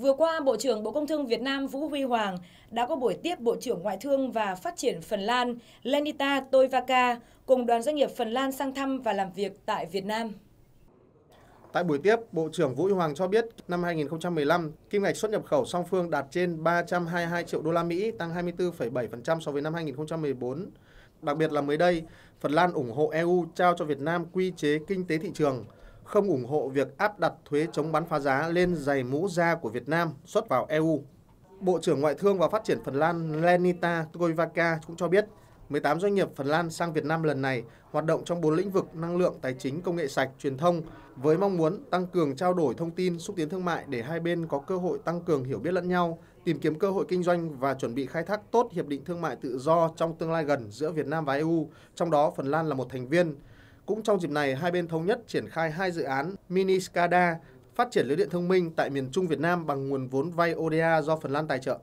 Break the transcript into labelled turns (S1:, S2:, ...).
S1: Vừa qua, Bộ trưởng Bộ Công Thương Việt Nam Vũ Huy Hoàng đã có buổi tiếp Bộ trưởng Ngoại thương và Phát triển Phần Lan Lenita Toivaka cùng đoàn doanh nghiệp Phần Lan sang thăm và làm việc tại Việt Nam.
S2: Tại buổi tiếp, Bộ trưởng Vũ Huy Hoàng cho biết năm 2015, kim ngạch xuất nhập khẩu song phương đạt trên 322 triệu đô la Mỹ, tăng 24,7% so với năm 2014. Đặc biệt là mới đây, Phần Lan ủng hộ EU trao cho Việt Nam quy chế kinh tế thị trường – không ủng hộ việc áp đặt thuế chống bán phá giá lên giày mũ da của Việt Nam xuất vào EU. Bộ trưởng Ngoại thương và Phát triển Phần Lan Lenita Toivaka cũng cho biết 18 doanh nghiệp Phần Lan sang Việt Nam lần này hoạt động trong bốn lĩnh vực năng lượng, tài chính, công nghệ sạch, truyền thông với mong muốn tăng cường trao đổi thông tin, xúc tiến thương mại để hai bên có cơ hội tăng cường hiểu biết lẫn nhau, tìm kiếm cơ hội kinh doanh và chuẩn bị khai thác tốt hiệp định thương mại tự do trong tương lai gần giữa Việt Nam và EU, trong đó Phần Lan là một thành viên. Cũng trong dịp này, hai bên thống nhất triển khai hai dự án Mini SCADA phát triển lưới điện thông minh tại miền Trung Việt Nam bằng nguồn vốn vay ODA do Phần Lan tài trợ.